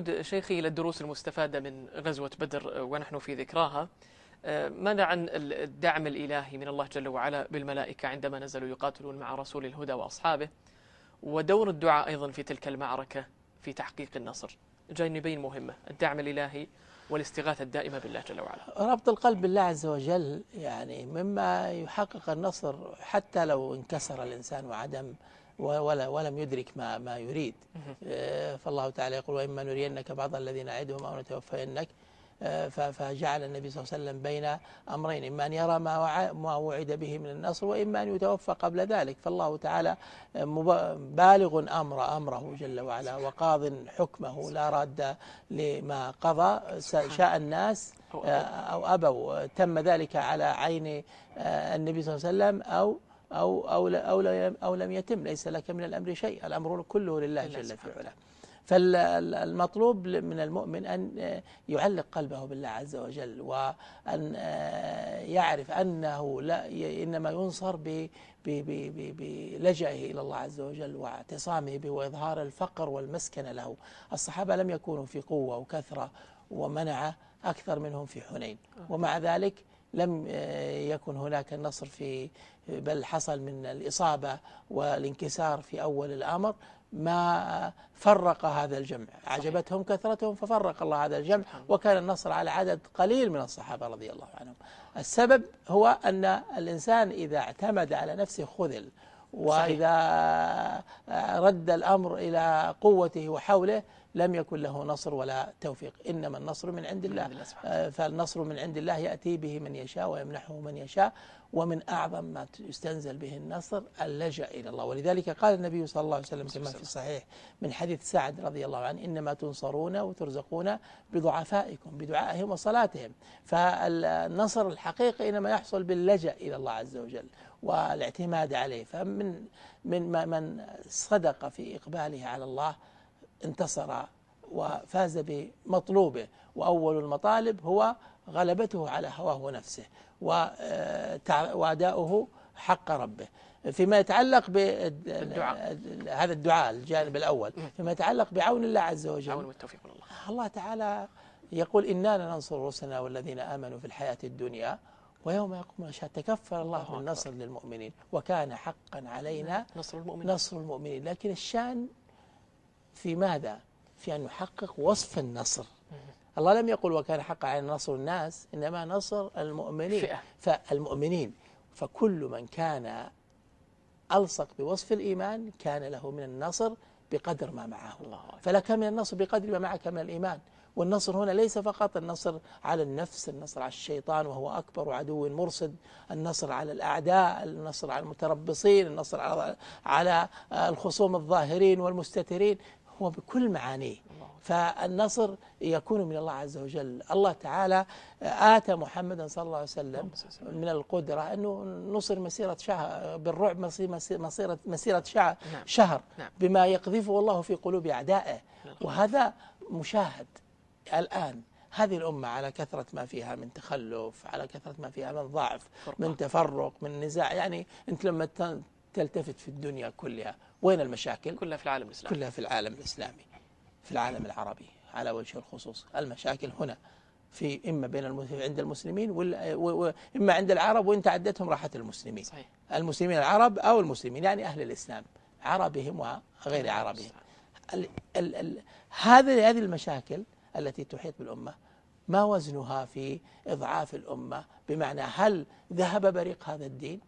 نعود شيخي إلى الدروس المستفادة من غزوة بدر آه، ونحن في ذكراها آه، ماذا عن الدعم الإلهي من الله جل وعلا بالملائكة عندما نزلوا يقاتلون مع رسول الهدى وأصحابه ودور الدعاء أيضا في تلك المعركة في تحقيق النصر جانبين مهمة الدعم الإلهي والاستغاثة الدائمة بالله جل وعلا ربط القلب بالله عز وجل يعني مما يحقق النصر حتى لو انكسر الإنسان وعدم ولا ولم يدرك ما ما يريد آه، فالله تعالى يقول وإما نرينك بعض الذي نعدهم أو نتوفينك آه، فجعل النبي صلى الله عليه وسلم بين أمرين إما أن يرى ما وعد به من النصر وإما أن يتوفى قبل ذلك فالله تعالى آه، بالغ أمر أمره جل وعلا وقاض حكمه لا راد لما قضى شاء الناس أو أبوا تم ذلك على عين النبي صلى الله عليه وسلم أو أو, أو, لا أو, لا أو لم يتم ليس لك من الأمر شيء الأمر كله لله جل في علاه فالمطلوب من المؤمن أن يعلق قلبه بالله عز وجل وأن آه، يعرف أنه لا إنما ينصر بلجأه إلى الله عز وجل واعتصامه به وإظهار الفقر والمسكن له الصحابة لم يكونوا في قوة وكثرة ومنعة أكثر منهم في حنين ومع ذلك لم آه، يكن هناك النصر في بل حصل من الإصابة والانكسار في أول الأمر ما فرق هذا الجمع عجبتهم كثرتهم ففرق الله هذا الجمع وكان النصر على عدد قليل من الصحابة رضي الله عنهم السبب هو أن الإنسان إذا اعتمد على نفسه خذل وإذا آه، رد الأمر إلى قوته وحوله لم يكن له نصر ولا توفيق إنما النصر من عند الله آه، فالنصر من عند الله يأتي به من يشاء ويمنحه من يشاء ومن أعظم ما يستنزل به النصر اللجأ إلى الله ولذلك قال النبي صلى الله عليه وسلم كما في الصحيح من حديث سعد رضي الله عنه إنما تنصرون وترزقون بضعفائكم بدعائهم وصلاتهم فالنصر الحقيقي إنما يحصل باللجأ إلى الله عز وجل والاعتماد عليه فمن من من صدق في إقباله على الله انتصر وفاز بمطلوبه وأول المطالب هو غلبته على هواه ونفسه آه، وأداؤه حق ربه فيما يتعلق بهذا هذا الدعاء الجانب الأول فيما يتعلق بعون الله عز وجل عون والتوفيق الله الله تعالى يقول إنا لننصر رسلنا والذين آمنوا في الحياة الدنيا ويوم يقوم الأشهاد تكفل الله بالنصر للمؤمنين وكان حقا علينا نصر المؤمنين, نصر المؤمنين لكن الشان في ماذا؟ في أن نحقق وصف النصر الله لم يقل وكان حقا على نصر الناس إنما نصر المؤمنين فئة. فالمؤمنين فكل من كان ألصق بوصف الإيمان كان له من النصر بقدر ما معه الله فلك من النصر بقدر ما معك من الإيمان والنصر هنا ليس فقط النصر على النفس النصر على الشيطان وهو أكبر عدو مرصد النصر على الأعداء النصر على المتربصين النصر على, على آه، الخصوم الظاهرين والمستترين هو بكل معانيه فالنصر يكون من الله عز وجل الله تعالى آتى محمدا صلى الله عليه وسلم من القدرة أنه نصر مسيرة شهر بالرعب مسيرة, مسيرة شهر, نعم. شهر نعم. بما يقذفه الله في قلوب أعدائه نعم. وهذا مشاهد الآن هذه الأمة على كثرة ما فيها من تخلف على كثرة ما فيها من ضعف من تفرق من نزاع يعني أنت لما تلتفت في الدنيا كلها وين المشاكل كلها في العالم الإسلامي كلها في العالم الإسلامي في العالم العربي على وجه الخصوص المشاكل هنا في إما بين المسلمين عند المسلمين وإما عند العرب وإن تعدتهم راحة المسلمين صحيح. المسلمين العرب أو المسلمين يعني أهل الإسلام عربهم وغير نعم، عربهم ال ال ال هذه المشاكل التي تحيط بالأمة ما وزنها في إضعاف الأمة بمعنى هل ذهب بريق هذا الدين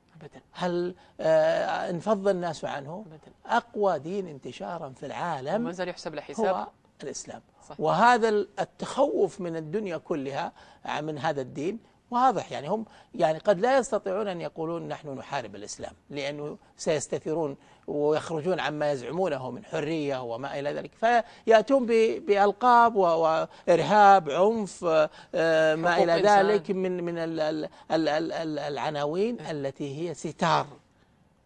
هل آه انفض الناس عنه أقوى دين انتشارا في العالم ما زال يحسب لحساب هو الإسلام صحيح. وهذا التخوف من الدنيا كلها من هذا الدين واضح يعني هم يعني قد لا يستطيعون أن يقولون نحن نحارب الإسلام لأنه سيستثيرون ويخرجون عما يزعمونه من حرية وما إلى ذلك فيأتون بألقاب وإرهاب عنف آه، ما إلى ذلك من من العناوين التي هي ستار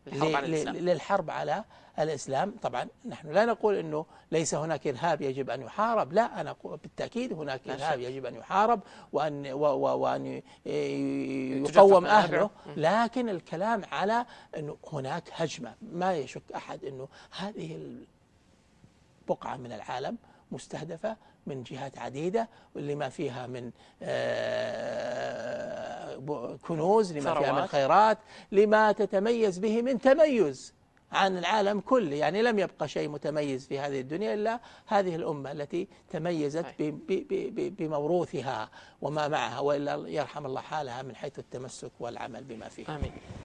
للحرب على الإسلام للحرب على الإسلام طبعا نحن لا نقول أنه ليس هناك إرهاب يجب أن يحارب لا أنا بالتأكيد هناك إرهاب يجب أن يحارب وأن, و و وأن يقوم أهله لكن الكلام على أنه هناك هجمة ما يشك أحد أنه هذه البقعة من العالم مستهدفة من جهات عديدة ما فيها من آه كنوز لما فيها من خيرات لما تتميز به من تميز عن العالم كله يعني لم يبقى شيء متميز في هذه الدنيا إلا هذه الأمة التي تميزت بموروثها وما معها وإلا يرحم الله حالها من حيث التمسك والعمل بما فيه آمين